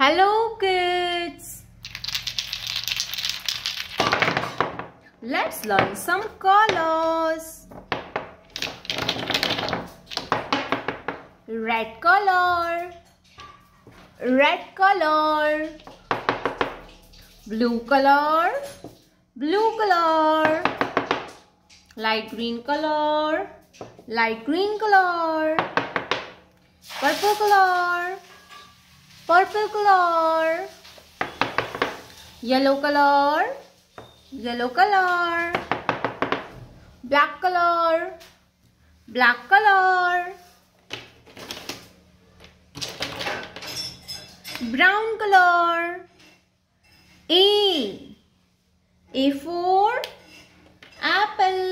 Hello kids! Let's learn some colors. Red color. Red color. Blue color. Blue color. Light green color. Light green color. Purple color. Purple colour yellow colour yellow colour black colour black colour brown colour A A for apple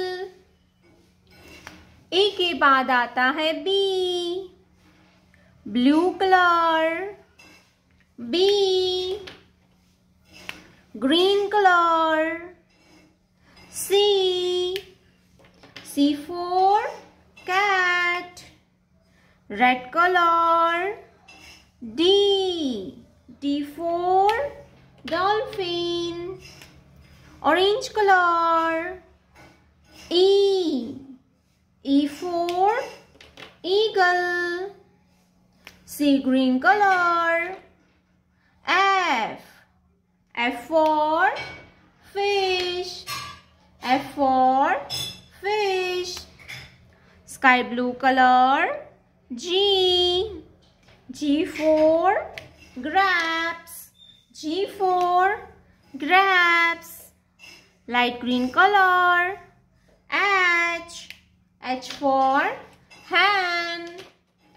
A के बाद आता है B blue colour B. Green color. C. C for cat. Red color. D. D for dolphin. Orange color. E. E for eagle. C green color. F. F for fish. F for fish. Sky blue color. G. G for grabs. G for grabs. Light green color. H. H for hand.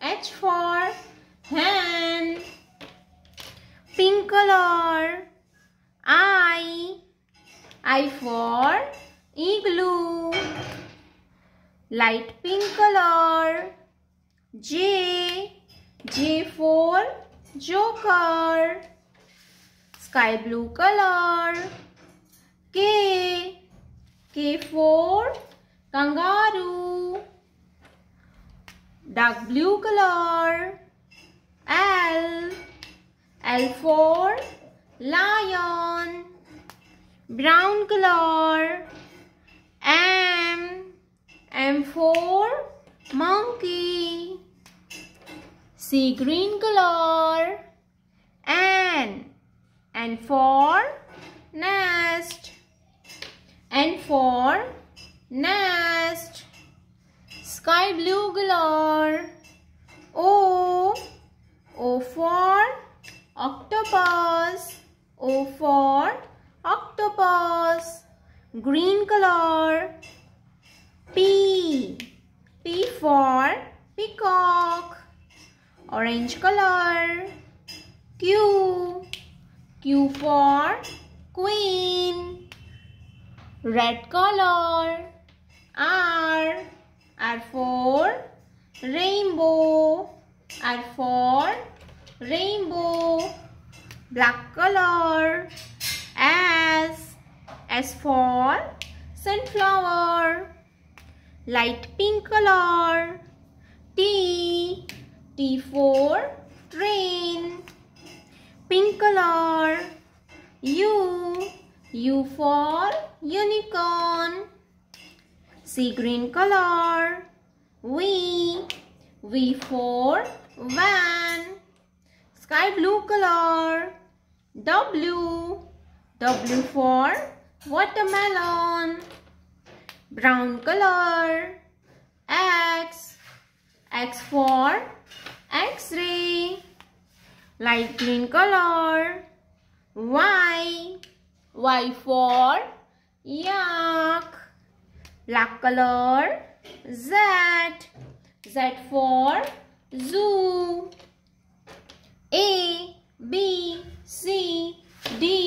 H for hand. I for igloo. Light pink color. J. J for joker. Sky blue color. K. K for kangaroo. Dark blue color. L. L for lion brown color M M for monkey C green color N N for nest N for nest sky blue color O O for octopus O for octopus green color P P for peacock orange color Q Q for queen red color R R for rainbow R for rainbow black color as as for sunflower light pink color T T for train pink color U U for unicorn sea green color V V for van sky blue color W W for watermelon. Brown color. X. X for X-ray. Light green color. Y. Y for yak. Black color. Z. Z for zoo. A, B, C, D.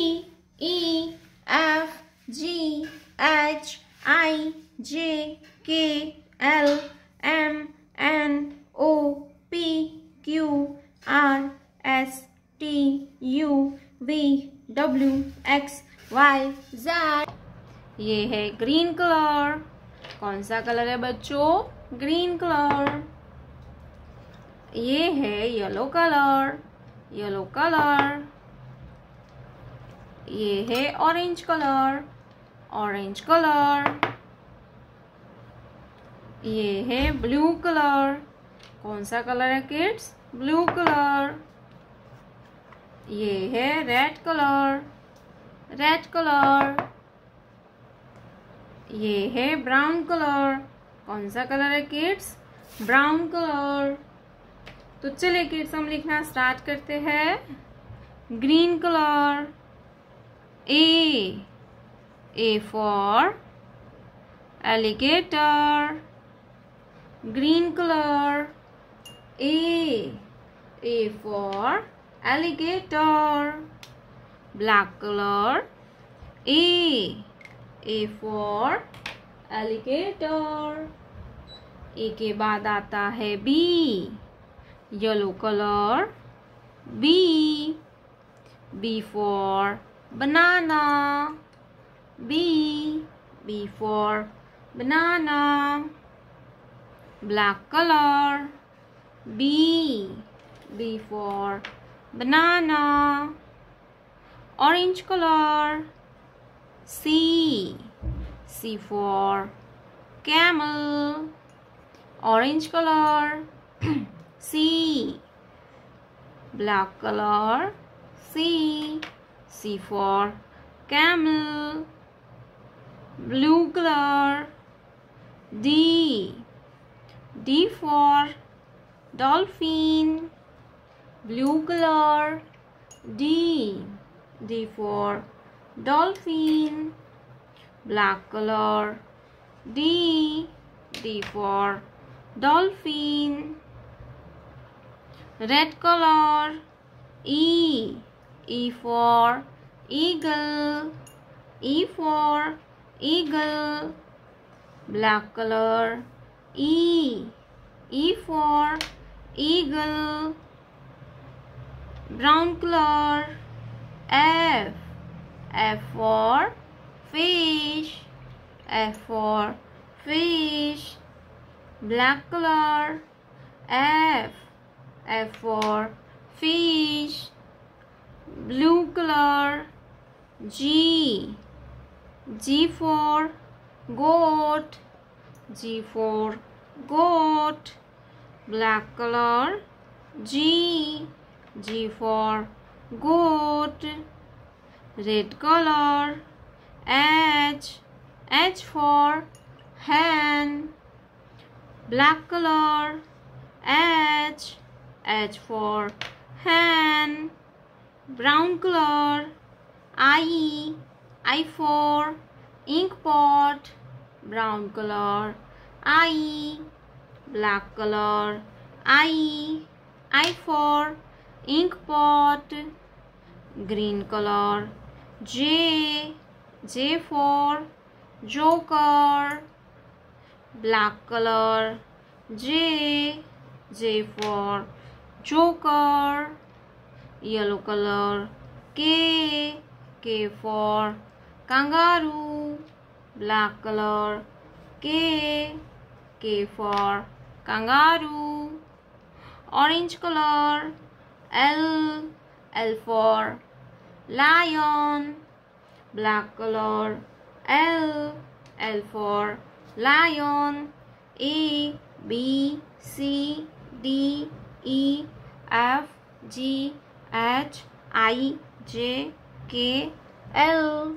J K L M N O P Q R S T U V W X Y Z ये है green colour कौन सा colour है बच्चों green colour ये है yellow colour yellow colour ये है ऑरेंज कलर ऑरेंज कलर ये है ब्लू कलर कौन सा कलर है किड्स ब्लू कलर ये है रेड कलर रेड कलर ये है ब्राउन कलर कौन सा कलर है किड्स ब्राउन कलर तो चलिए किड्स हम लिखना स्टार्ट करते हैं green colour A A for alligator green color a a for alligator black color a a for alligator a ke baad aata hai b yellow color b b for banana b b for banana black color B B for banana orange color C C for camel orange color C black color C C for camel blue color D D for dolphin blue color D D for dolphin black color D D for dolphin red color E E for eagle E for eagle black color E. E for eagle. Brown color. F. F for fish. F for fish. Black color. F. F for fish. Blue color. G. G for goat. G 4 goat black color G G 4 goat red color H H for hen black color H H for hen brown color I I 4 ink pot brown color i black color i i for ink pot green color j j for joker black color j j for joker yellow color k k for kangaroo black color K K for kangaroo orange color L L for lion black color L L for lion A B C D E F G H I J K L